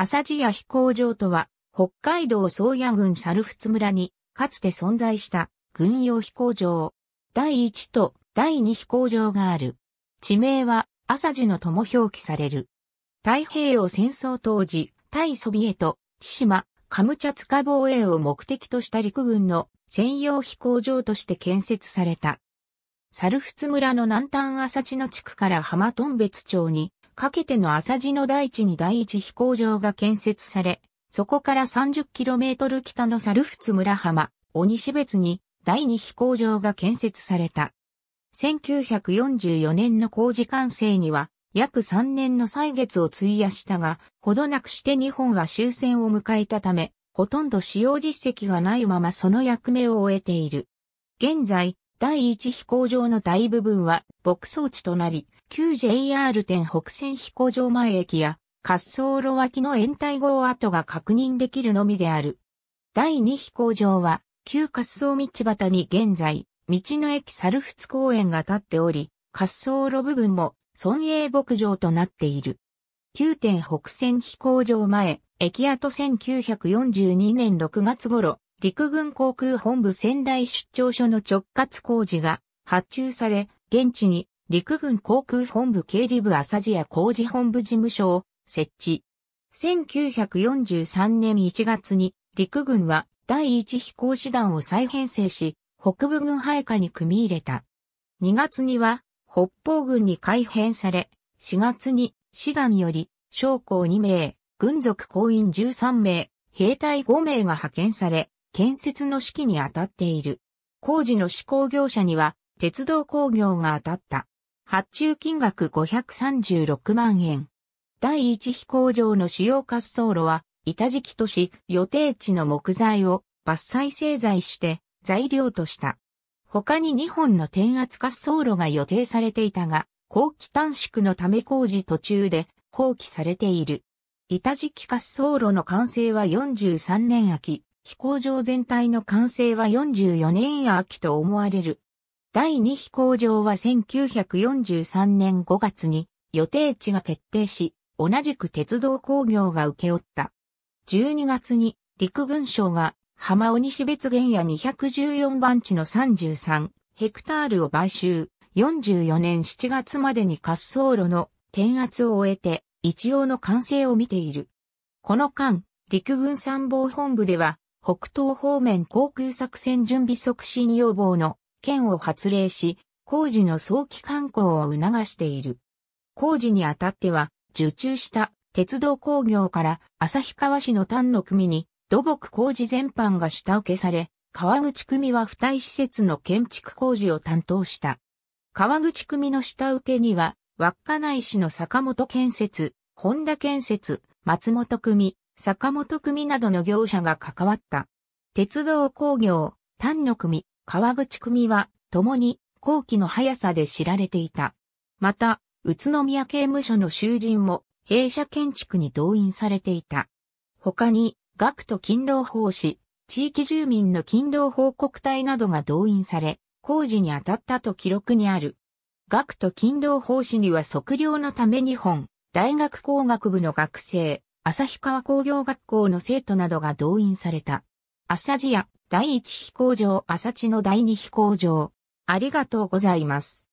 朝地屋飛行場とは、北海道宗谷郡猿払村に、かつて存在した軍用飛行場。第1と第2飛行場がある。地名は、朝地のとも表記される。太平洋戦争当時、対ソビエト、千島、カムチャツカ防衛を目的とした陸軍の専用飛行場として建設された。猿払村の南端朝地の地区から浜頓別町にかけての浅地の大地に第一飛行場が建設され、そこから 30km 北の猿払村浜、鬼西別に第二飛行場が建設された。1944年の工事完成には約3年の歳月を費やしたが、ほどなくして日本は終戦を迎えたため、ほとんど使用実績がないままその役目を終えている。現在、第一飛行場の大部分は牧草地となり、旧 JR 店北線飛行場前駅や滑走路脇の延滞号跡が確認できるのみである。第2飛行場は、旧滑走道端に現在、道の駅猿仏公園が建っており、滑走路部分も村営牧場となっている。旧店北線飛行場前、駅跡1942年6月頃、陸軍航空本部仙台出張所の直轄工事が発注され、現地に陸軍航空本部経理部朝地屋工事本部事務所を設置。1943年1月に陸軍は第一飛行士団を再編成し、北部軍配下に組み入れた。2月には北方軍に改編され、4月に師団より将校2名、軍属行員13名、兵隊5名が派遣され、建設の指揮に当たっている。工事の施工業者には鉄道工業が当たった。発注金額536万円。第1飛行場の主要滑走路は、板敷とし、予定地の木材を伐採製材して材料とした。他に2本の転圧滑走路が予定されていたが、後期短縮のため工事途中で放棄されている。板敷滑走路の完成は43年秋、飛行場全体の完成は44年秋と思われる。第2飛行場は1943年5月に予定地が決定し、同じく鉄道工業が受け負った。12月に陸軍省が浜尾西別原野214番地の33ヘクタールを買収。44年7月までに滑走路の転圧を終えて一応の完成を見ている。この間、陸軍参謀本部では北東方面航空作戦準備促進要望の県を発令し、工事の早期観光を促している。工事にあたっては、受注した鉄道工業から旭川市の丹の組に土木工事全般が下請けされ、川口組は付帯施設の建築工事を担当した。川口組の下請けには、稚内市の坂本建設、本田建設、松本組、坂本組などの業者が関わった。鉄道工業、丹の組、川口組は、共に、後期の速さで知られていた。また、宇都宮刑務所の囚人も、弊社建築に動員されていた。他に、学徒勤労奉仕、地域住民の勤労報告隊などが動員され、工事に当たったと記録にある。学徒勤労奉仕には測量のため日本、大学工学部の学生、旭川工業学校の生徒などが動員された。朝地や第1飛行場朝地の第2飛行場。ありがとうございます。